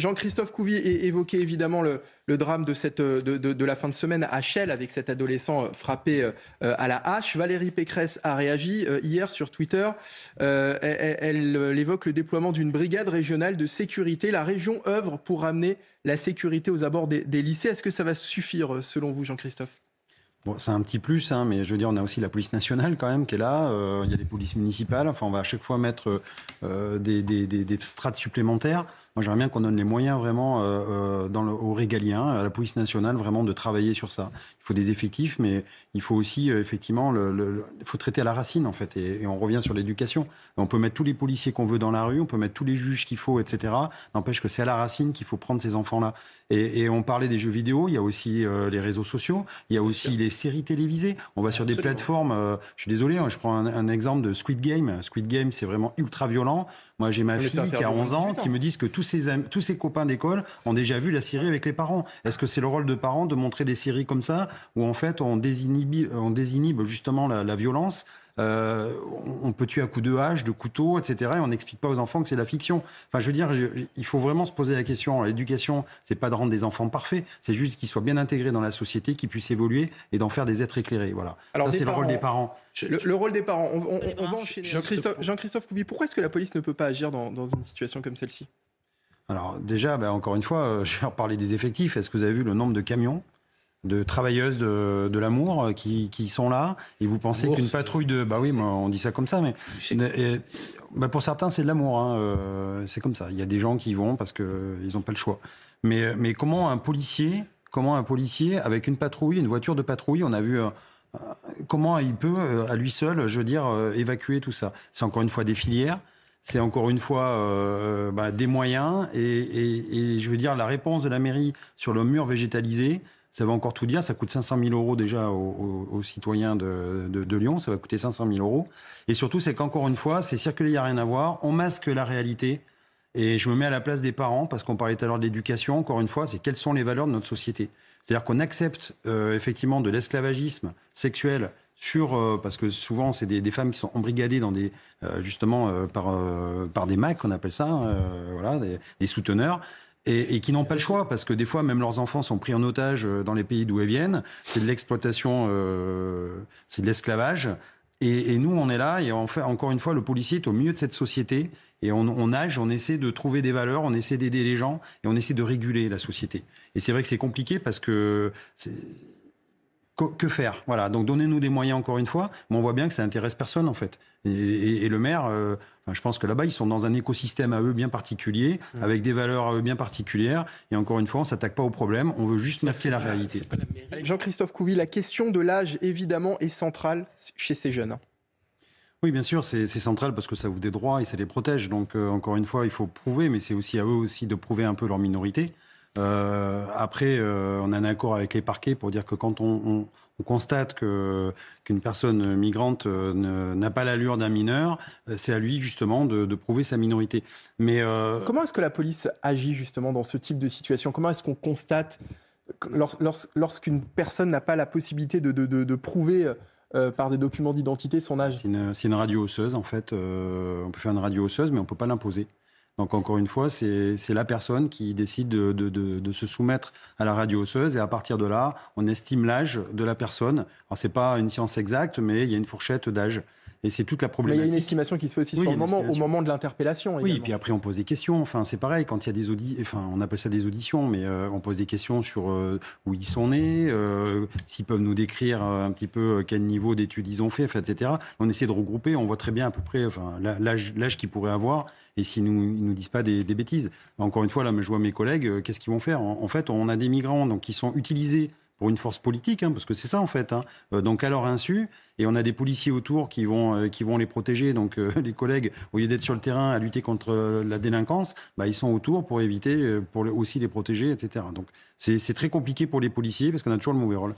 Jean-Christophe Couvy évoquait évidemment le, drame euh, de, la fin de semaine à Chelles avec cet adolescent euh, frappé euh, à la hache. Valérie Pécresse a réagi hier sur Twitter. elle, évoque le déploiement d'une brigade régionale de sécurité. La région œuvre pour ramener la sécurité aux abords des, lycées. Est-ce que ça va suffire selon vous, Jean-Christophe c'est un petit plus, hein, mais je veux dire, on a aussi la police nationale quand même qui est là. il y a les polices municipales. Enfin, on va à chaque fois mettre des, strates supplémentaires. Moi, j'aimerais bien qu'on donne les moyens vraiment euh, euh, dans le, aux régaliens, à la police nationale, vraiment de travailler sur ça. Il faut des effectifs, mais il faut aussi, euh, effectivement, le, faut traiter à la racine, en fait. Et, on revient sur l'éducation. On peut mettre tous les policiers qu'on veut dans la rue, on peut mettre tous les juges qu'il faut, etc. N'empêche que c'est à la racine qu'il faut prendre ces enfants-là. Et, on parlait des jeux vidéo, il y a aussi les réseaux sociaux, il y a aussi les séries télévisées. On va sur des plateformes, je suis désolé, hein, je prends un, exemple de Squid Game. Squid Game, c'est vraiment ultra violent. Moi, j'ai ma fille qui a 11 ans, qui hein. me disent que tout tous ses, copains d'école ont déjà vu la série avec les parents. Est-ce que c'est le rôle de parents de montrer des séries comme ça, où en fait on désinhibe, on justement la, violence euh, on peut tuer à coups de hache, de couteau, etc. Et on n'explique pas aux enfants que c'est de la fiction. Enfin, je veux dire, il faut vraiment se poser la question. L'éducation, c'est pas de rendre des enfants parfaits, c'est juste qu'ils soient bien intégrés dans la société, qu'ils puissent évoluer et d'en faire des êtres éclairés. Voilà. ça, c'est le rôle des parents. Le, rôle des parents. On, eh ben, va Jean-Christophe, jean Couvi, pourquoi est-ce que la police ne peut pas agir dans une situation comme celle-ci alors déjà, ben, encore une fois, euh, je vais reparler des effectifs. Est-ce que vous avez vu le nombre de camions de travailleuses de, l'amour euh, qui, sont là et vous pensez qu'une patrouille de bah oui on dit ça comme ça mais bah, pour certains c'est de l'amour hein, euh, c'est comme ça il y a des gens qui vont parce que ils n'ont pas le choix mais comment un policier comment un policier avec une patrouille une voiture de patrouille on a vu comment il peut à lui seul je veux dire évacuer tout ça c'est encore une fois des filières c'est encore une fois euh, euh, bah, des moyens et, je veux dire la réponse de la mairie sur le mur végétalisé. Ça va encore tout dire, ça coûte 500 000 euros déjà aux, citoyens de, Lyon, ça va coûter 500 000 euros. Et surtout, c'est qu'encore une fois, c'est circuler, il n'y a rien à voir, on masque la réalité, et je me mets à la place des parents, parce qu'on parlait tout à l'heure de l'éducation, encore une fois, c'est quelles sont les valeurs de notre société. C'est-à-dire qu'on accepte euh, effectivement de l'esclavagisme sexuel sur euh, parce que souvent c'est des, femmes qui sont embrigadées dans des euh, justement euh, par par des MAC, on appelle ça hein, voilà des, souteneurs et, qui n'ont pas le choix, parce que des fois, même leurs enfants sont pris en otage dans les pays d'où elles viennent. C'est de l'exploitation, c'est de l'esclavage. Et, nous, on est là, et on fait, encore une fois, le policier est au milieu de cette société, et on, on nage, on essaie de trouver des valeurs, on essaie d'aider les gens, et on essaie de réguler la société. Et c'est vrai que c'est compliqué, parce que que faire Voilà, donc donnez-nous des moyens encore une fois, mais on voit bien que ça intéresse personne en fait. Et, le maire, euh, je pense que là-bas, ils sont dans un écosystème à eux bien particulier, mmh. avec des valeurs à eux bien particulières, et encore une fois, on ne s'attaque pas au problème, on veut juste masquer la, réalité. Jean-Christophe Couvi, la question de l'âge, évidemment, est centrale chez ces jeunes. Oui, bien sûr, c'est central parce que ça vous des droits et ça les protège. Donc, euh, encore une fois, il faut prouver, mais c'est aussi à eux aussi de prouver un peu leur minorité. Euh, après, euh, on a un accord avec les parquets pour dire que quand on, constate que, qu'une personne migrante euh, n'a pas l'allure d'un mineur, c'est à lui justement de, prouver sa minorité. Mais comment est-ce que la police agit justement dans ce type de situation Comment est-ce qu'on constate lorsqu'une personne n'a pas la possibilité de, prouver par des documents d'identité son âge C'est une, radio osseuse en fait. on peut faire une radio osseuse, mais on ne peut pas l'imposer. Donc encore une fois, c'est la personne qui décide de, se soumettre à la radio osseuse et à partir de là, on estime l'âge de la personne. Alors c'est pas une science exacte, mais il y a une fourchette d'âge. Et c'est toute la problématique. Mais il y a une estimation qui se fait aussi moment, au moment de l'interpellation. Oui, et puis après, on pose des questions. Enfin, c'est pareil, quand il y a des auditions, enfin, on appelle ça des auditions, mais euh, on pose des questions sur euh, où ils sont nés, euh, s'ils peuvent nous décrire un petit peu quel niveau d'études ils ont fait, etc. On essaie de regrouper, on voit très bien à peu près enfin, l'âge qu'ils pourraient avoir et s'ils ne nous, nous, disent pas des, des, bêtises. Encore une fois, là, je vois mes collègues, qu'est-ce qu'ils vont faire en, fait, on a des migrants donc, qui sont utilisés pour une force politique, hein, parce que c'est ça en fait. Hein. Euh, donc à leur insu, et on a des policiers autour qui vont, euh, qui vont les protéger. Donc euh, les collègues, au lieu d'être sur le terrain à lutter contre la délinquance, bah, ils sont autour pour éviter, pour aussi les protéger, etc. Donc c'est très compliqué pour les policiers parce qu'on a toujours le mauvais rôle.